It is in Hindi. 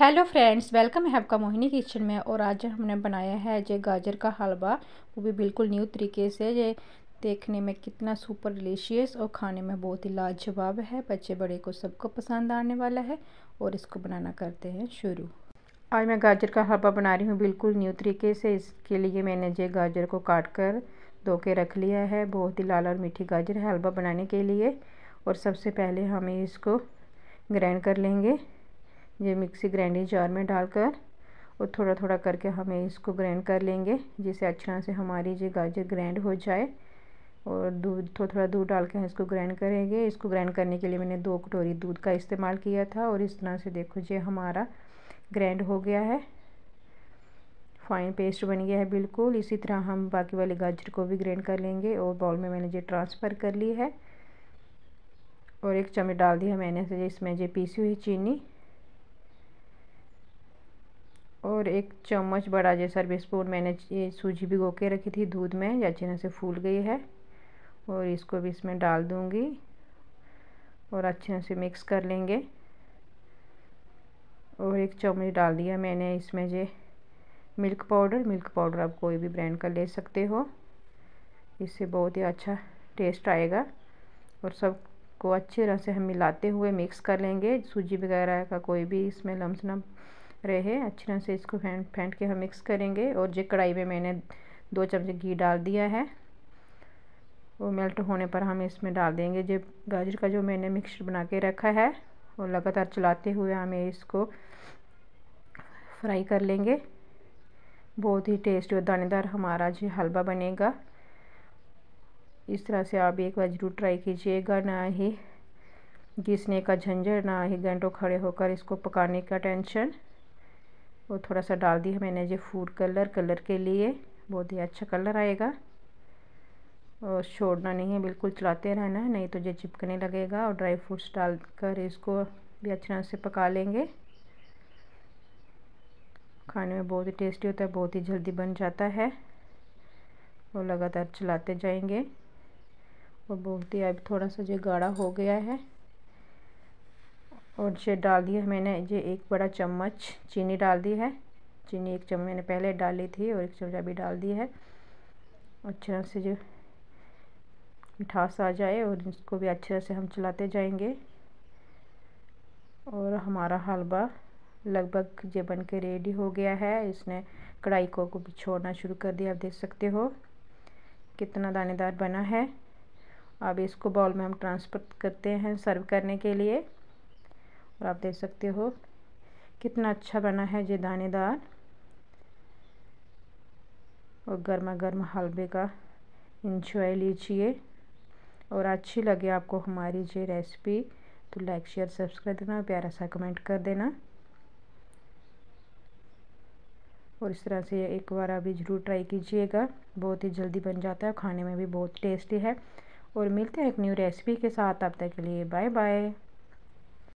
हेलो फ्रेंड्स वेलकम है आपका मोहिनी किचन में और आज हमने बनाया है जो गाजर का हलवा वो भी बिल्कुल न्यू तरीके से ये देखने में कितना सुपर डिलीशियस और खाने में बहुत ही लाजवाब है बच्चे बड़े को सबको पसंद आने वाला है और इसको बनाना करते हैं शुरू आज मैं गाजर का हलवा बना रही हूँ बिल्कुल न्यू तरीके से इसके लिए मैंने जो गाजर को काट कर धो के रख लिया है बहुत ही लाल और मीठी गाजर है हलवा बनाने के लिए और सबसे पहले हमें इसको ग्राइंड कर लेंगे ये मिक्सी ग्राइंडिंग जार में डालकर और थोड़ा थोड़ा करके हमें इसको ग्राइंड कर लेंगे जिससे अच्छा से हमारी ये गाजर ग्राइंड हो जाए और दूध थोड़ा थोड़ा दूध डाल के हम इसको ग्राइंड करेंगे इसको ग्राइंड करने के लिए मैंने दो कटोरी दूध का इस्तेमाल किया था और इस तरह से देखो ये हमारा ग्राइंड हो गया है फाइन पेस्ट बन गया है बिल्कुल इसी तरह हम बाकी वाले गाजर को भी ग्राइंड कर लेंगे और बाउल में मैंने ये ट्रांसफ़र कर ली है और एक चम्मच डाल दिया मैंने इसमें जो पीसी हुई चीनी और एक चम्मच बड़ा जैसा स्पून मैंने ये सूजी भिगो के रखी थी दूध में ये अच्छे से फूल गई है और इसको भी इसमें डाल दूँगी और अच्छे से मिक्स कर लेंगे और एक चम्मच डाल दिया मैंने इसमें जे मिल्क पाउडर मिल्क पाउडर आप कोई भी ब्रांड का ले सकते हो इससे बहुत ही अच्छा टेस्ट आएगा और सब को अच्छे तरह से हम मिलाते हुए मिक्स कर लेंगे सूजी वगैरह का कोई भी इसमें लम्स ना रहे हैं अच्छी तरह से इसको फेंट फेंट के हम मिक्स करेंगे और जो कढ़ाई में मैंने दो चम्मच घी डाल दिया है वो मेल्ट होने पर हम इसमें डाल देंगे जो गाजर का जो मैंने मिक्सचर बना के रखा है और लगातार चलाते हुए हमें इसको फ्राई कर लेंगे बहुत ही टेस्टी और दानेदार हमारा जो हलवा बनेगा इस तरह से आप एक बार ज़रूर ट्राई कीजिएगा ना ही घिसने का झंझट ना ही घंटों खड़े होकर इसको पकाने का टेंशन और थोड़ा सा डाल दिया मैंने जो फूड कलर कलर के लिए बहुत ही अच्छा कलर आएगा और छोड़ना नहीं है बिल्कुल चलाते रहना है नहीं तो ये चिपकने लगेगा और ड्राई फ्रूट्स डालकर इसको भी अच्छे से पका लेंगे खाने में बहुत ही टेस्टी होता है बहुत ही जल्दी बन जाता है और लगातार चलाते जाएंगे और बहुत ही अब थोड़ा सा जो गाढ़ा हो गया है और ये डाल दिया मैंने ये एक बड़ा चम्मच चीनी डाल दी है चीनी एक चम्मच मैंने पहले डाली थी और एक चम्मच अभी डाल दी है अच्छे तरह से जो मिठास आ जाए और इसको भी अच्छे तरह से हम चलाते जाएंगे और हमारा हलवा लगभग ये बन के रेडी हो गया है इसने कढ़ाई को को भी छोड़ना शुरू कर दिया आप देख सकते हो कितना दानेदार बना है अब इसको बॉल में हम ट्रांसफर करते हैं सर्व करने के लिए और आप देख सकते हो कितना अच्छा बना है ये दानेदार और गर्मा गर्म हलवे का इंजॉय लीजिए और अच्छी लगे आपको हमारी ये रेसिपी तो लाइक शेयर सब्सक्राइब देना प्यारा सा कमेंट कर देना और इस तरह से एक बार अभी ज़रूर ट्राई कीजिएगा बहुत ही जल्दी बन जाता है खाने में भी बहुत टेस्टी है और मिलते हैं एक न्यू रेसिपी के साथ अब तक के लिए बाय बाय